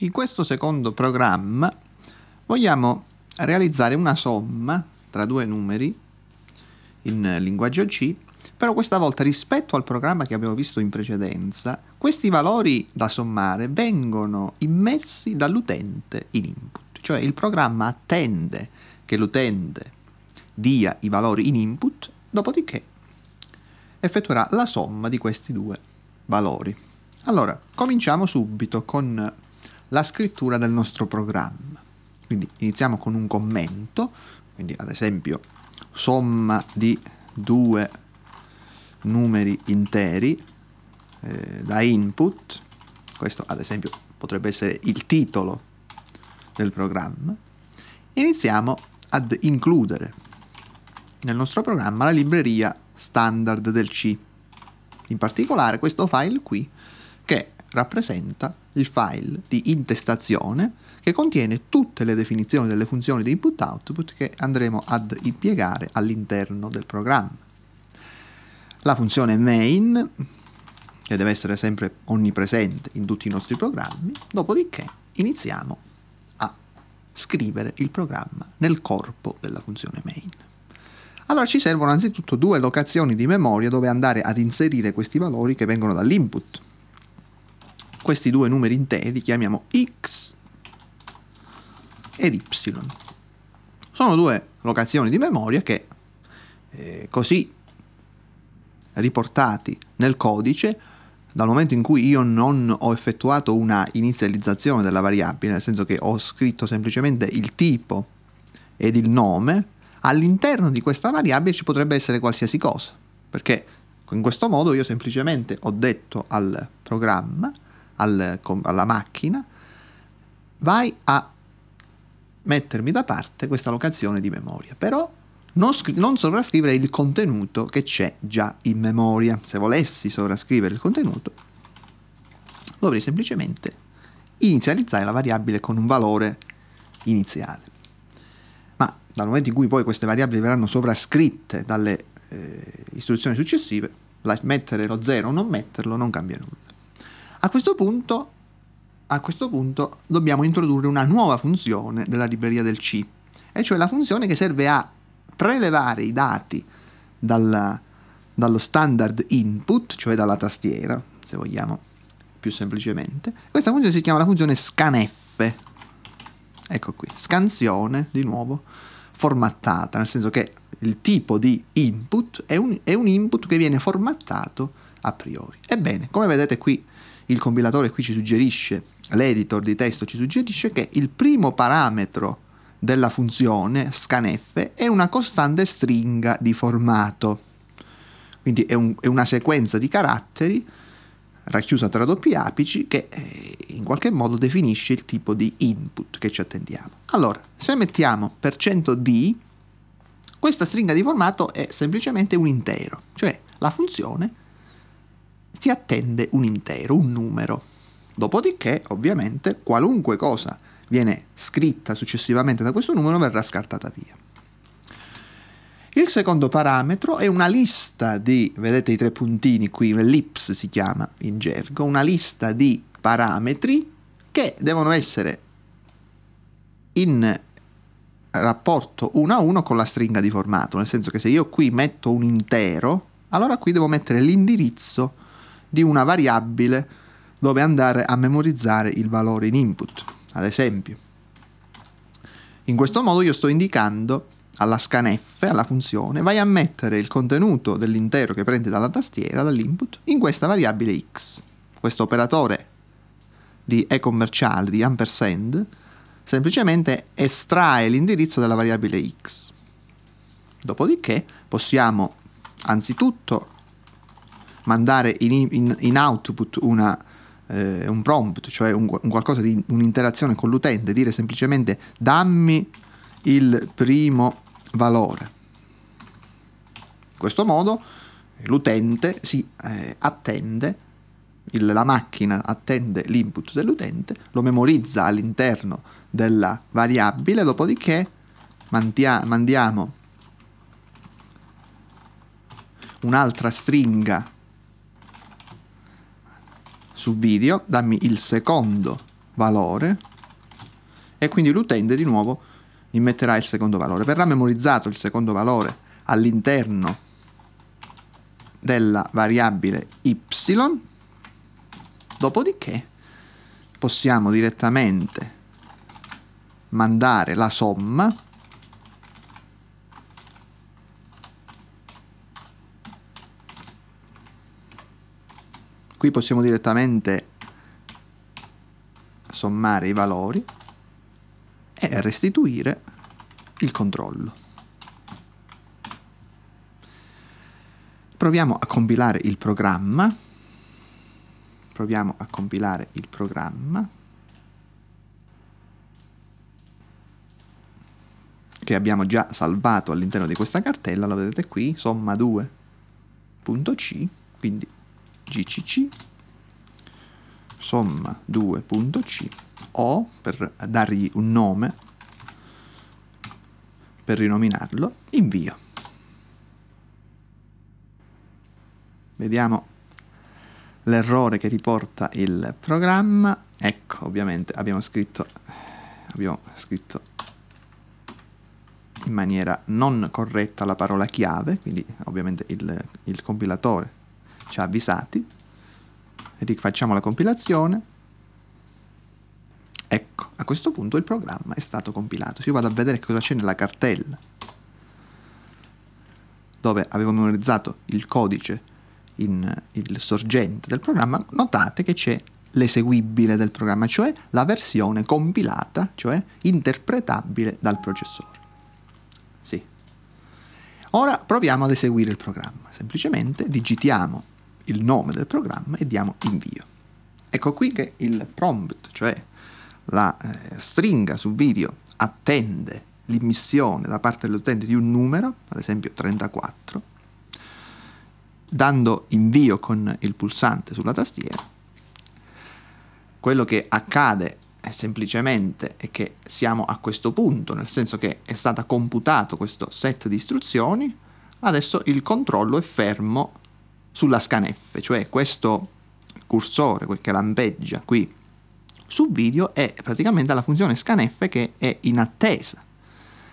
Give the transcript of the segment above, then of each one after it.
In questo secondo programma vogliamo realizzare una somma tra due numeri in linguaggio C, però questa volta rispetto al programma che abbiamo visto in precedenza, questi valori da sommare vengono immessi dall'utente in input, cioè il programma attende che l'utente dia i valori in input, dopodiché effettuerà la somma di questi due valori. Allora, cominciamo subito con la scrittura del nostro programma. Quindi iniziamo con un commento, quindi ad esempio somma di due numeri interi eh, da input, questo ad esempio potrebbe essere il titolo del programma, iniziamo ad includere nel nostro programma la libreria standard del C. In particolare questo file qui che rappresenta il file di intestazione che contiene tutte le definizioni delle funzioni di input-output che andremo ad impiegare all'interno del programma. La funzione main, che deve essere sempre onnipresente in tutti i nostri programmi, dopodiché iniziamo a scrivere il programma nel corpo della funzione main. Allora ci servono anzitutto due locazioni di memoria dove andare ad inserire questi valori che vengono dall'input questi due numeri interi li chiamiamo x ed y. Sono due locazioni di memoria che eh, così riportati nel codice dal momento in cui io non ho effettuato una inizializzazione della variabile, nel senso che ho scritto semplicemente il tipo ed il nome, all'interno di questa variabile ci potrebbe essere qualsiasi cosa, perché in questo modo io semplicemente ho detto al programma al, alla macchina, vai a mettermi da parte questa locazione di memoria, però non, scri- non, sovrascrivere il contenuto che c'è già in memoria. Se volessi sovrascrivere il contenuto, dovrei semplicemente inizializzare la variabile con un valore iniziale. Ma dal momento in cui poi queste variabili verranno sovrascritte dalle eh, istruzioni successive, mettere lo 0 o non metterlo non cambia nulla. A questo punto, a questo punto dobbiamo introdurre una nuova funzione della libreria del C, e cioè la funzione che serve a prelevare i dati dal, dallo standard input, cioè dalla tastiera, se vogliamo più semplicemente. Questa funzione si chiama la funzione scanf. Ecco qui, scansione di nuovo formattata, nel senso che il tipo di input è un, è un input che viene formattato a priori. Ebbene, come vedete qui il compilatore qui ci suggerisce, l'editor di testo ci suggerisce che il primo parametro della funzione scanf è una costante stringa di formato. Quindi è, un, è una sequenza di caratteri racchiusa tra doppi apici che eh, in qualche modo definisce il tipo di input che ci attendiamo. Allora, se mettiamo %d, questa stringa di formato è semplicemente un intero, cioè la funzione si attende un intero, un numero. Dopodiché, ovviamente, qualunque cosa viene scritta successivamente da questo numero verrà scartata via. Il secondo parametro è una lista di, vedete i tre puntini qui, l'ellipse si chiama in gergo, una lista di parametri che devono essere in rapporto uno a uno con la stringa di formato, nel senso che se io qui metto un intero, allora qui devo mettere l'indirizzo di una variabile dove andare a memorizzare il valore in input, ad esempio. In questo modo io sto indicando alla scanf, alla funzione, vai a mettere il contenuto dell'intero che prendi dalla tastiera, dall'input, in questa variabile x. Questo operatore di e-commerciale, di ampersand, semplicemente estrae l'indirizzo della variabile x. Dopodiché possiamo anzitutto mandare in, in, in output una, eh, un prompt, cioè un, un qualcosa di un'interazione con l'utente, dire semplicemente dammi il primo valore. In questo modo l'utente si eh, attende, il, la macchina attende l'input dell'utente, lo memorizza all'interno della variabile, dopodiché mandia, mandiamo un'altra stringa su video, dammi il secondo valore e quindi l'utente di nuovo immetterà il secondo valore. Verrà memorizzato il secondo valore all'interno della variabile y, dopodiché possiamo direttamente mandare la somma Qui possiamo direttamente sommare i valori e restituire il controllo. Proviamo a compilare il programma. Proviamo a compilare il programma che abbiamo già salvato all'interno di questa cartella, lo vedete qui, somma2.c, quindi GCC, somma 2.C, O per dargli un nome, per rinominarlo, invio. Vediamo l'errore che riporta il programma. Ecco, ovviamente abbiamo scritto, abbiamo scritto in maniera non corretta la parola chiave, quindi ovviamente il, il compilatore ci cioè, ha avvisati. Facciamo la compilazione. Ecco, a questo punto il programma è stato compilato. Se io vado a vedere cosa c'è nella cartella dove avevo memorizzato il codice in il sorgente del programma, notate che c'è l'eseguibile del programma, cioè la versione compilata, cioè interpretabile dal processore. Sì. Ora proviamo ad eseguire il programma. Semplicemente digitiamo il nome del programma e diamo invio. Ecco qui che il prompt, cioè la eh, stringa su video, attende l'immissione da parte dell'utente di un numero, ad esempio 34, dando invio con il pulsante sulla tastiera. Quello che accade è eh, semplicemente è che siamo a questo punto, nel senso che è stato computato questo set di istruzioni, adesso il controllo è fermo sulla scaneffe, cioè questo cursore quel che lampeggia qui su video è praticamente la funzione scaneffe che è in attesa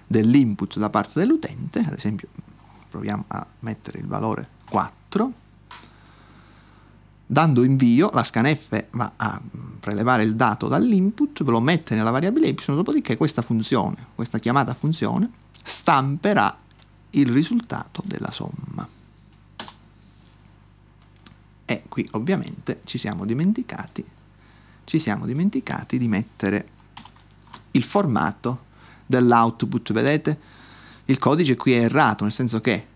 dell'input da parte dell'utente, ad esempio proviamo a mettere il valore 4, dando invio la scanf va a prelevare il dato dall'input, ve lo mette nella variabile y, dopodiché questa funzione, questa chiamata funzione, stamperà il risultato della somma. E qui ovviamente ci siamo dimenticati, ci siamo dimenticati di mettere il formato dell'output, vedete? Il codice qui è errato, nel senso che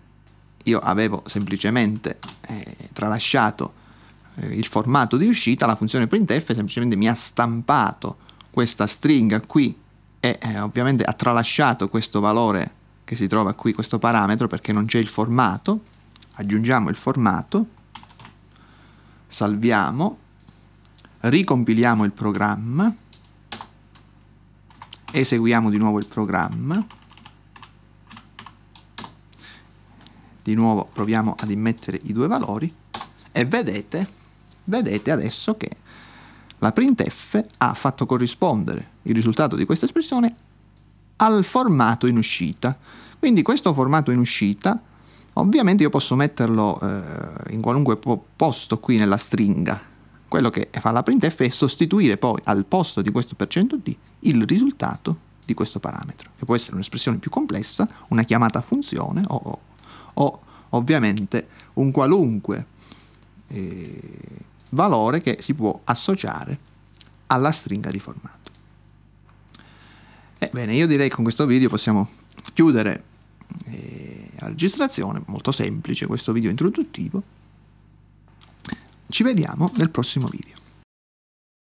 io avevo semplicemente eh, tralasciato eh, il formato di uscita, la funzione printf semplicemente mi ha stampato questa stringa qui e eh, ovviamente ha tralasciato questo valore che si trova qui, questo parametro, perché non c'è il formato, aggiungiamo il formato, salviamo, ricompiliamo il programma, eseguiamo di nuovo il programma, di nuovo proviamo ad immettere i due valori e vedete, vedete adesso che la printf ha fatto corrispondere il risultato di questa espressione al formato in uscita. Quindi questo formato in uscita Ovviamente io posso metterlo eh, in qualunque po- posto qui nella stringa. Quello che fa la printf è sostituire poi al posto di questo %d il risultato di questo parametro, che può essere un'espressione più complessa, una chiamata a funzione o, o ovviamente un qualunque eh, valore che si può associare alla stringa di formato. Ebbene, io direi che con questo video possiamo chiudere eh, la registrazione, molto semplice questo video introduttivo. Ci vediamo nel prossimo video.